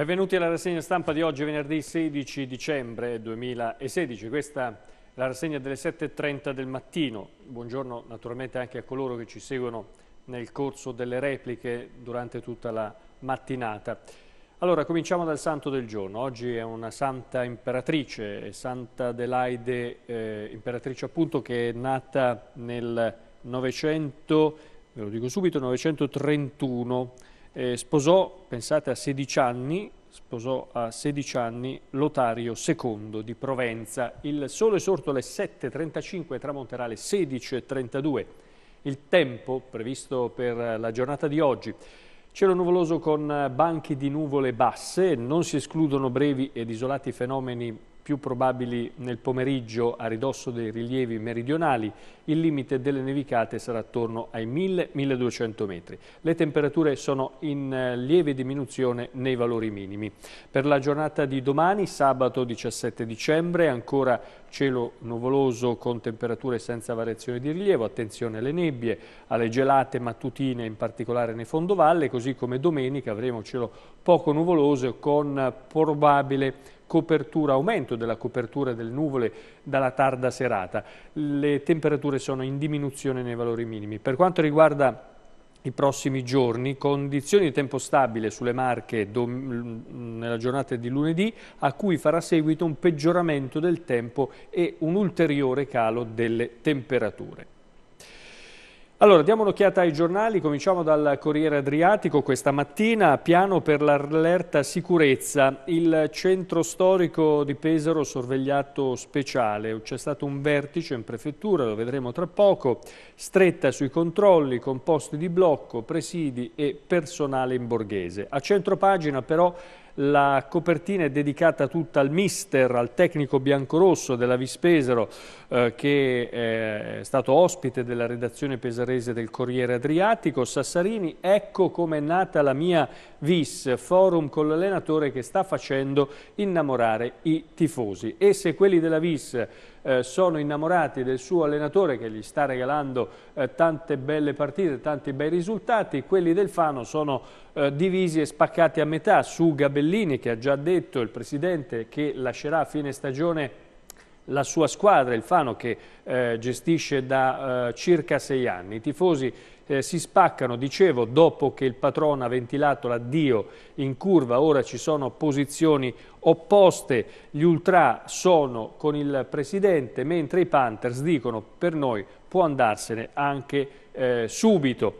Benvenuti alla rassegna stampa di oggi, venerdì 16 dicembre 2016. Questa è la rassegna delle 7.30 del mattino. Buongiorno naturalmente anche a coloro che ci seguono nel corso delle repliche durante tutta la mattinata. Allora, cominciamo dal santo del giorno. Oggi è una santa imperatrice, Santa Adelaide, eh, imperatrice appunto, che è nata nel 900, ve lo dico subito, 931 eh, sposò, pensate, a 16 anni, sposò a 16 anni Lotario II di Provenza. Il sole è sorto alle 7.35 e tramonterà alle 16.32. Il tempo previsto per la giornata di oggi. Cielo nuvoloso con banchi di nuvole basse, non si escludono brevi ed isolati fenomeni più probabili nel pomeriggio a ridosso dei rilievi meridionali, il limite delle nevicate sarà attorno ai 1000-1200 metri. Le temperature sono in eh, lieve diminuzione nei valori minimi. Per la giornata di domani, sabato 17 dicembre, ancora cielo nuvoloso con temperature senza variazione di rilievo, attenzione alle nebbie, alle gelate mattutine, in particolare nei fondovalle, così come domenica avremo cielo poco nuvoloso con eh, probabile copertura, aumento della copertura delle nuvole dalla tarda serata. Le temperature sono in diminuzione nei valori minimi. Per quanto riguarda i prossimi giorni, condizioni di tempo stabile sulle Marche nella giornata di lunedì, a cui farà seguito un peggioramento del tempo e un ulteriore calo delle temperature. Allora, diamo un'occhiata ai giornali, cominciamo dal Corriere Adriatico. Questa mattina, piano per l'allerta sicurezza, il centro storico di Pesaro sorvegliato speciale. C'è stato un vertice in prefettura, lo vedremo tra poco, stretta sui controlli con posti di blocco, presidi e personale in borghese. A centropagina però la copertina è dedicata tutta al mister, al tecnico biancorosso della Vispesero eh, che eh, è stato ospite della redazione pesarese del Corriere Adriatico. Sassarini, ecco com'è nata la mia Vis, forum con l'allenatore che sta facendo innamorare i tifosi. E se quelli della Vis eh, sono innamorati del suo allenatore che gli sta regalando eh, tante belle partite, tanti bei risultati, quelli del Fano sono eh, divisi e spaccati a metà su Gabellini che ha già detto il presidente che lascerà a fine stagione la sua squadra, il Fano, che eh, gestisce da eh, circa sei anni. I tifosi eh, si spaccano, dicevo, dopo che il patrono ha ventilato l'addio in curva, ora ci sono posizioni opposte, gli ultra sono con il presidente, mentre i Panthers dicono per noi può andarsene anche eh, subito.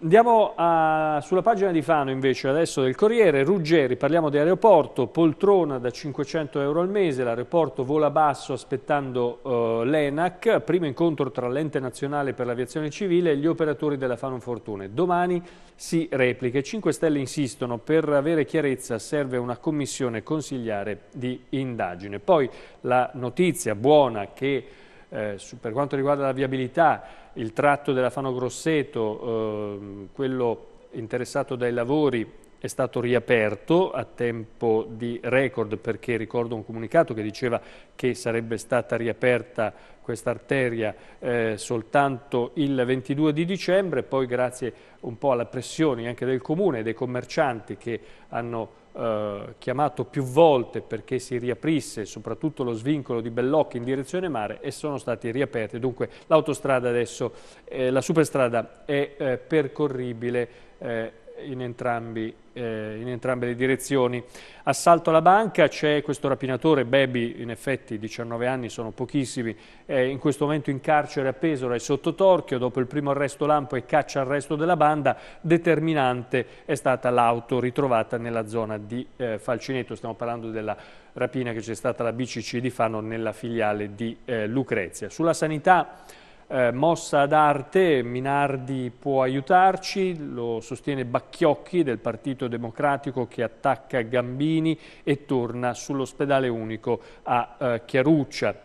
Andiamo a, sulla pagina di Fano invece adesso del Corriere, Ruggeri, parliamo di aeroporto, poltrona da 500 euro al mese, l'aeroporto vola basso aspettando uh, l'ENAC, primo incontro tra l'ente nazionale per l'aviazione civile e gli operatori della Fano Fortune. Domani si replica. 5 Stelle insistono, per avere chiarezza serve una commissione consigliare di indagine. Poi la notizia buona che eh, su, per quanto riguarda la viabilità il tratto della Fano Grosseto, eh, quello interessato dai lavori, è stato riaperto a tempo di record perché ricordo un comunicato che diceva che sarebbe stata riaperta questa arteria eh, soltanto il 22 di dicembre, poi grazie un po' alla pressione anche del comune e dei commercianti che hanno eh, chiamato più volte perché si riaprisse soprattutto lo svincolo di Bellocchi in direzione mare e sono stati riaperti. Dunque l'autostrada adesso, eh, la superstrada è eh, percorribile eh, in, entrambi, eh, in entrambe le direzioni. Assalto alla banca, c'è questo rapinatore, Bebi, in effetti 19 anni sono pochissimi, è in questo momento in carcere a Pesora e sotto torchio, dopo il primo arresto lampo e caccia al resto della banda, determinante è stata l'auto ritrovata nella zona di eh, Falcineto, stiamo parlando della rapina che c'è stata alla BCC di Fano nella filiale di eh, Lucrezia. Sulla sanità... Eh, mossa ad arte, Minardi può aiutarci, lo sostiene Bacchiocchi del Partito Democratico che attacca Gambini e torna sull'ospedale unico a eh, Chiaruccia.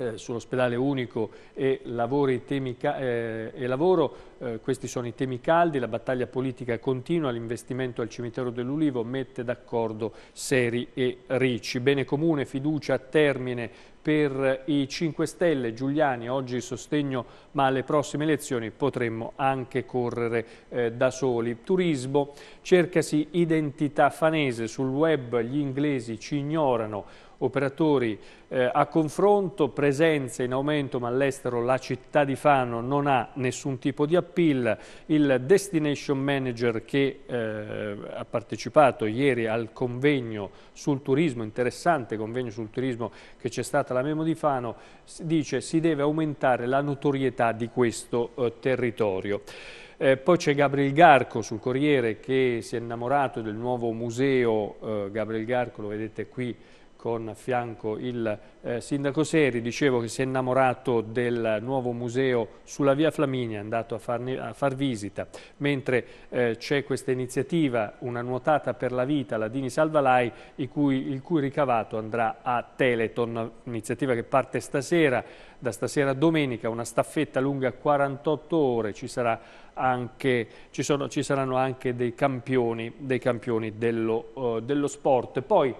Eh, sull'ospedale unico e, temi, eh, e lavoro, eh, questi sono i temi caldi, la battaglia politica continua, l'investimento al cimitero dell'Ulivo mette d'accordo Seri e Ricci. Bene comune, fiducia a termine per i 5 Stelle, Giuliani oggi sostegno ma alle prossime elezioni potremmo anche correre eh, da soli. Turismo, cercasi identità fanese, sul web gli inglesi ci ignorano, operatori eh, a confronto, presenze in aumento ma all'estero la città di Fano non ha nessun tipo di appeal, il destination manager che eh, ha partecipato ieri al convegno sul turismo, interessante convegno sul turismo che c'è stata alla Memo di Fano, dice si deve aumentare la notorietà di questo eh, territorio. Eh, poi c'è Gabriel Garco sul Corriere che si è innamorato del nuovo museo, eh, Gabriel Garco lo vedete qui con a fianco il eh, sindaco Seri, dicevo che si è innamorato del nuovo museo sulla via Flaminia, è andato a, farne, a far visita, mentre eh, c'è questa iniziativa, una nuotata per la vita, la Dini Salvalai, il cui, il cui ricavato andrà a Teleton, iniziativa che parte stasera, da stasera a domenica, una staffetta lunga 48 ore, ci sarà anche, ci, sono, ci, saranno anche dei campioni, dei campioni dello, uh, dello, sport. Poi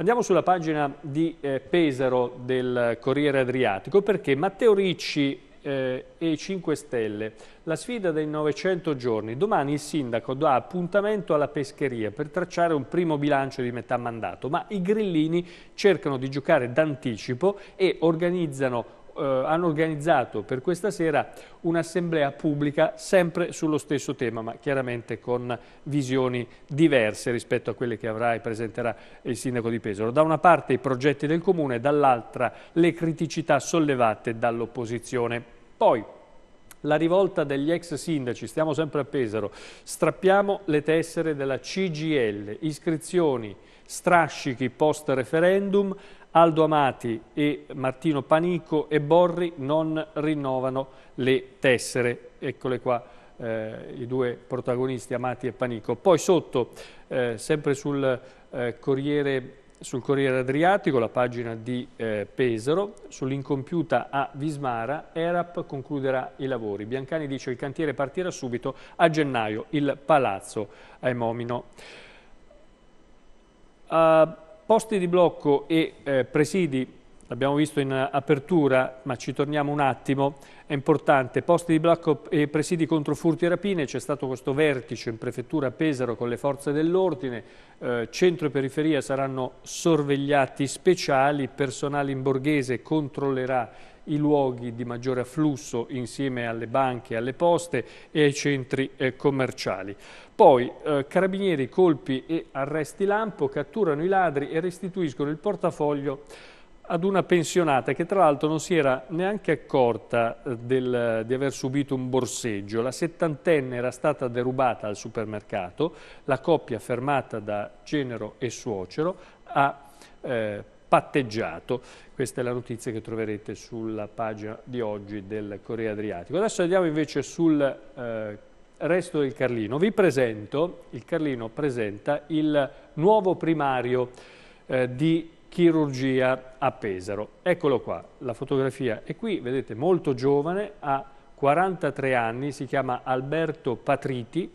Andiamo sulla pagina di eh, Pesaro del Corriere Adriatico perché Matteo Ricci eh, e 5 Stelle, la sfida dei 900 giorni. Domani il sindaco dà appuntamento alla pescheria per tracciare un primo bilancio di metà mandato, ma i grillini cercano di giocare d'anticipo e organizzano eh, hanno organizzato per questa sera un'assemblea pubblica sempre sullo stesso tema, ma chiaramente con visioni diverse rispetto a quelle che avrà e presenterà il sindaco di Pesaro. Da una parte i progetti del comune, dall'altra le criticità sollevate dall'opposizione. Poi la rivolta degli ex sindaci, stiamo sempre a Pesaro, strappiamo le tessere della CGL, iscrizioni, strascichi post referendum, Aldo Amati e Martino Panico e Borri non rinnovano le tessere. Eccole qua. Eh, i due protagonisti Amati e Panico. Poi sotto, eh, sempre sul, eh, Corriere, sul, Corriere, Adriatico, la pagina di eh, Pesaro, sull'incompiuta a Vismara, ERAP concluderà i lavori. Biancani dice che il cantiere partirà subito a gennaio, il palazzo a Emomino. Uh, ah, Posti di blocco e eh, presidi, l'abbiamo visto in eh, apertura, ma ci torniamo un attimo, è importante. Posti di blocco e presidi contro furti e rapine, c'è stato questo vertice in prefettura a Pesaro con le forze dell'ordine, eh, centro e periferia saranno sorvegliati speciali, personale in borghese controllerà i luoghi di maggiore afflusso insieme alle banche, alle poste e ai centri eh, commerciali. Poi eh, carabinieri, colpi e arresti lampo catturano i ladri e restituiscono il portafoglio ad una pensionata che tra l'altro non si era neanche accorta eh, del, di aver subito un borseggio. La settantenne era stata derubata al supermercato, la coppia fermata da genero e suocero ha eh, patteggiato. Questa è la notizia che troverete sulla pagina di oggi del Corriere Adriatico. Adesso andiamo invece sul eh, resto del Carlino. Vi presento, il Carlino presenta il nuovo primario eh, di chirurgia a Pesaro. Eccolo qua, la fotografia è qui, vedete, molto giovane, ha 43 anni, si chiama Alberto Patriti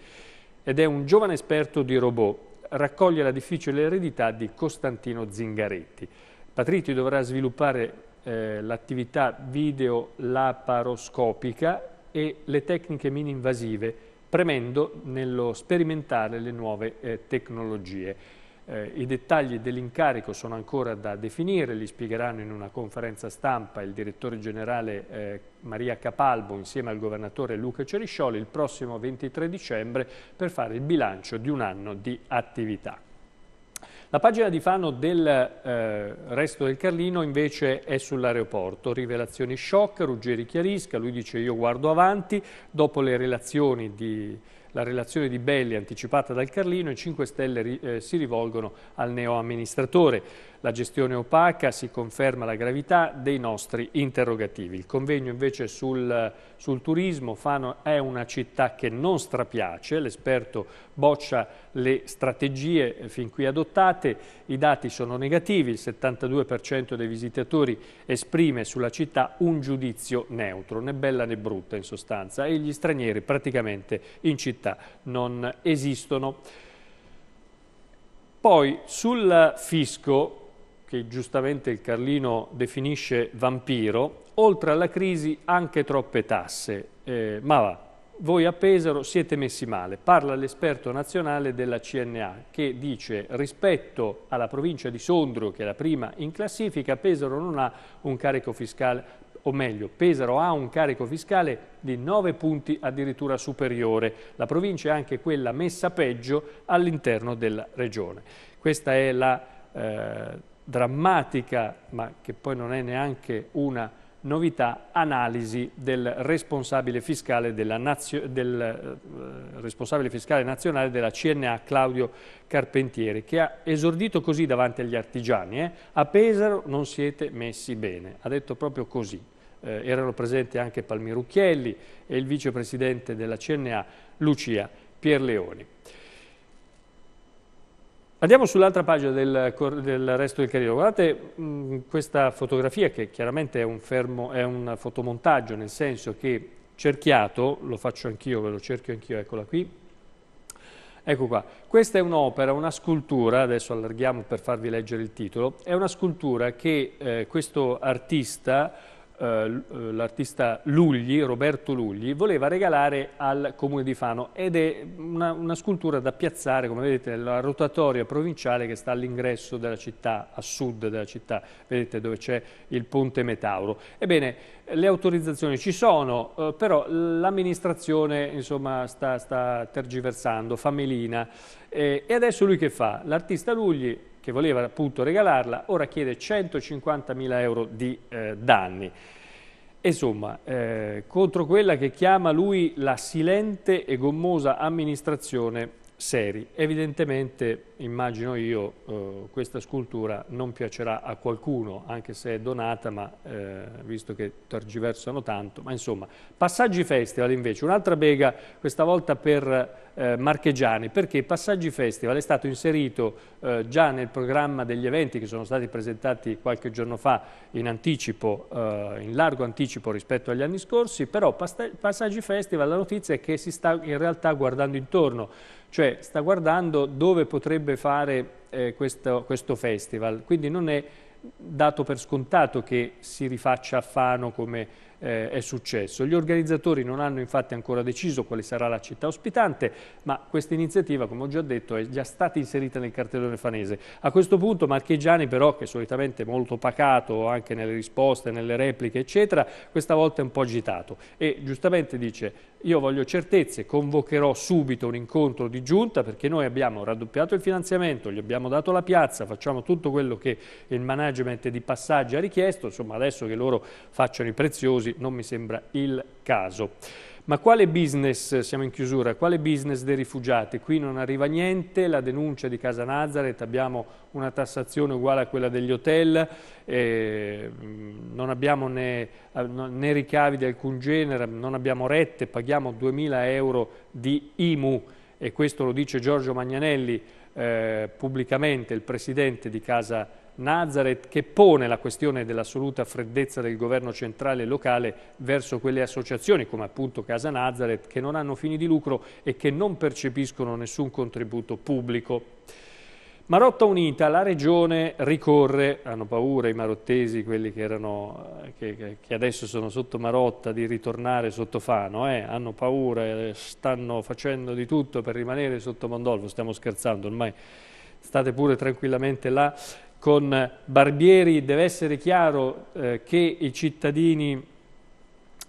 ed è un giovane esperto di robot. Raccoglie la difficile eredità di Costantino Zingaretti. Patriti dovrà sviluppare eh, l'attività video laparoscopica e le tecniche mini-invasive, premendo nello sperimentare le nuove eh, tecnologie. Eh, I dettagli dell'incarico sono ancora da definire, li spiegheranno in una conferenza stampa il direttore generale eh, Maria Capalbo insieme al governatore Luca Ceriscioli il prossimo 23 dicembre per fare il bilancio di un anno di attività. La pagina di Fano del eh, resto del Carlino invece è sull'aeroporto, rivelazioni shock, Ruggeri chiarisca, lui dice io guardo avanti, dopo le relazioni di la relazione di Belli anticipata dal Carlino e 5 Stelle eh, si rivolgono al neoamministratore. La gestione opaca si conferma la gravità dei nostri interrogativi. Il convegno invece sul, sul turismo, Fano è una città che non strapiace, l'esperto boccia le strategie eh, fin qui adottate, i dati sono negativi, il 72% dei visitatori esprime sulla città un giudizio neutro, né bella né brutta in sostanza, e gli stranieri praticamente in città scritta non esistono. Poi sul fisco, che giustamente il Carlino definisce vampiro, oltre alla crisi anche troppe tasse. Eh, ma va, voi a Pesaro siete messi male. Parla l'esperto nazionale della CNA che dice rispetto alla provincia di Sondrio, che è la prima in classifica, Pesaro non ha un carico fiscale o meglio Pesaro ha un carico fiscale di 9 punti addirittura superiore. La provincia è anche quella messa peggio all'interno della regione. Questa è la eh, drammatica, ma che poi non è neanche una novità, analisi del responsabile fiscale, nazio, del, eh, responsabile fiscale nazionale della CNA Claudio Carpentieri, che ha esordito così davanti agli artigiani, eh? a Pesaro non siete messi bene, ha detto proprio così eh, erano presenti anche Palmirucchielli e il vicepresidente della CNA Lucia Pierleoni. Andiamo sull'altra pagina del, del, resto del Carino. Guardate mh, questa fotografia che chiaramente è un, fermo, è un, fotomontaggio, nel senso che cerchiato, lo faccio anch'io, ve lo cerchio anch'io, eccola qui. Ecco qua, questa è un'opera, una scultura, adesso allarghiamo per farvi leggere il titolo, è una scultura che eh, questo artista eh, eh, l'artista Lugli, Roberto Lugli, voleva regalare al comune di Fano ed è una, una scultura da piazzare, come vedete, nella rotatoria provinciale che sta all'ingresso della città, a sud della città, vedete dove c'è il ponte Metauro. Ebbene, le autorizzazioni ci sono, eh, però l'amministrazione sta, sta, tergiversando, fa melina. e adesso lui che fa? L'artista Lugli che voleva appunto regalarla, ora chiede 150.000 euro di eh, danni. Insomma, eh, contro quella che chiama lui la silente e gommosa amministrazione seri. Evidentemente, immagino io, eh, questa scultura non piacerà a qualcuno, anche se è donata, ma eh, visto che tergiversano tanto. Ma insomma, Passaggi Festival invece, un'altra bega, questa volta per eh, Marchegiani, perché Passaggi Festival è stato inserito eh, già nel programma degli eventi che sono stati presentati qualche giorno fa in anticipo, eh, in largo anticipo rispetto agli anni scorsi, però Passaggi Festival, la notizia è che si sta in realtà guardando intorno cioè sta guardando dove potrebbe fare eh, questo, questo, festival, quindi non è dato per scontato che si rifaccia a Fano come eh, è successo. Gli organizzatori non hanno infatti ancora deciso quale sarà la città ospitante, ma questa iniziativa, come ho già detto, è già stata inserita nel cartellone fanese. A questo punto Marchegiani però, che solitamente è molto pacato anche nelle risposte, nelle repliche, eccetera, questa volta è un po' agitato e giustamente dice io voglio certezze, convocherò subito un incontro di giunta perché noi abbiamo raddoppiato il finanziamento, gli abbiamo dato la piazza, facciamo tutto quello che il management di passaggio ha richiesto, insomma adesso che loro facciano i preziosi non mi sembra il caso. Ma quale business, siamo in chiusura, quale business dei rifugiati? Qui non arriva niente, la denuncia di Casa Nazareth, abbiamo una tassazione uguale a quella degli hotel, eh, non abbiamo né, né, ricavi di alcun genere, non abbiamo rette, paghiamo 2.000 euro di IMU e questo lo dice Giorgio Magnanelli eh, pubblicamente, il presidente di Casa Nazareth Nazareth che pone la questione dell'assoluta freddezza del governo centrale e locale verso quelle associazioni come appunto Casa Nazareth che non hanno fini di lucro e che non percepiscono nessun contributo pubblico. Marotta Unita, la regione ricorre, hanno paura i marottesi, quelli che, erano, che, che adesso sono sotto Marotta, di ritornare sotto Fano, eh? hanno paura, eh, stanno facendo di tutto per rimanere sotto Mondolfo, stiamo scherzando ormai, state pure tranquillamente là con Barbieri deve essere chiaro eh, che i cittadini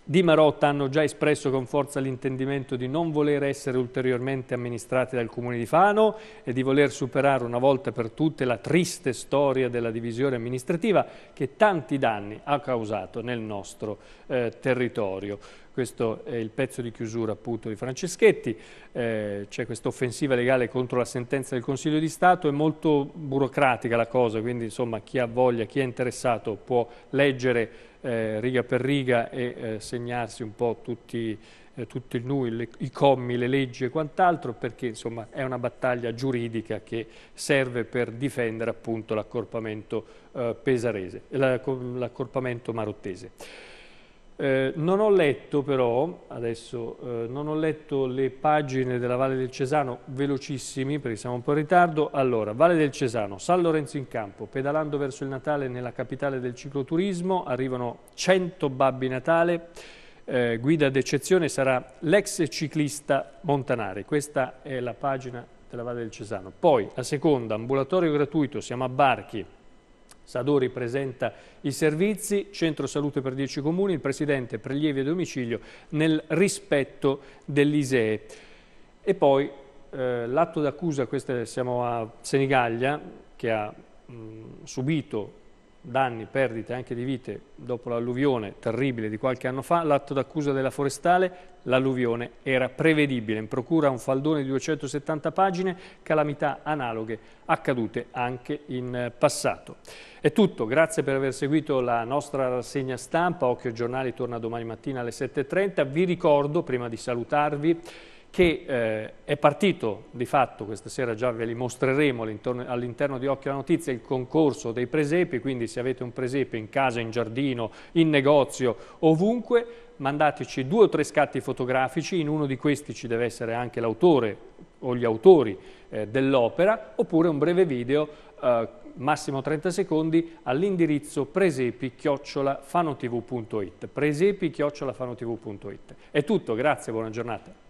di Marotta hanno già espresso con forza l'intendimento di non voler essere ulteriormente amministrati dal Comune di Fano e di voler superare una volta per tutte la triste storia della divisione amministrativa che tanti danni ha causato nel nostro eh, territorio. Questo è il pezzo di chiusura appunto di Franceschetti, eh, c'è questa offensiva legale contro la sentenza del Consiglio di Stato, è molto burocratica la cosa, quindi insomma chi ha voglia, chi è interessato può leggere eh, riga per riga e eh, segnarsi un po' tutti, eh, tutto noi, le, i commi, le leggi e quant'altro, perché insomma è una battaglia giuridica che serve per difendere appunto l'accorpamento eh, pesarese, l'accorpamento marottese. Eh, non ho letto però, adesso eh, non ho letto le pagine della Valle del Cesano, velocissimi perché siamo un po' in ritardo. Allora, Valle del Cesano, San Lorenzo in campo, pedalando verso il Natale nella capitale del cicloturismo, arrivano 100 babbi Natale, eh, guida d'eccezione sarà l'ex ciclista Montanari, questa è la pagina della Valle del Cesano. Poi, la seconda, ambulatorio gratuito, siamo a Barchi, Sadori presenta i servizi, centro salute per 10 comuni, il presidente prelievi a domicilio nel rispetto dell'ISEE. E poi eh, l'atto d'accusa, siamo a Senigallia, che ha mh, subito danni, perdite anche di vite dopo l'alluvione terribile di qualche anno fa, l'atto d'accusa della forestale L'alluvione era prevedibile, in procura un faldone di 270 pagine, calamità analoghe accadute anche in eh, passato. È tutto, grazie per aver seguito la nostra rassegna stampa, Occhio Giornali torna domani mattina alle 7.30, vi ricordo, prima di salutarvi, che eh, è partito di fatto, questa sera già ve li mostreremo all'interno di Occhio alla Notizia, il concorso dei presepi, quindi se avete un presepe in casa, in giardino, in negozio, ovunque, mandateci due o tre scatti fotografici, in uno di questi ci deve essere anche l'autore o gli autori eh, dell'opera, oppure un breve video, eh, massimo 30 secondi, all'indirizzo presepi-fanotv.it. Presepi-fanotv.it. È tutto, grazie, buona giornata.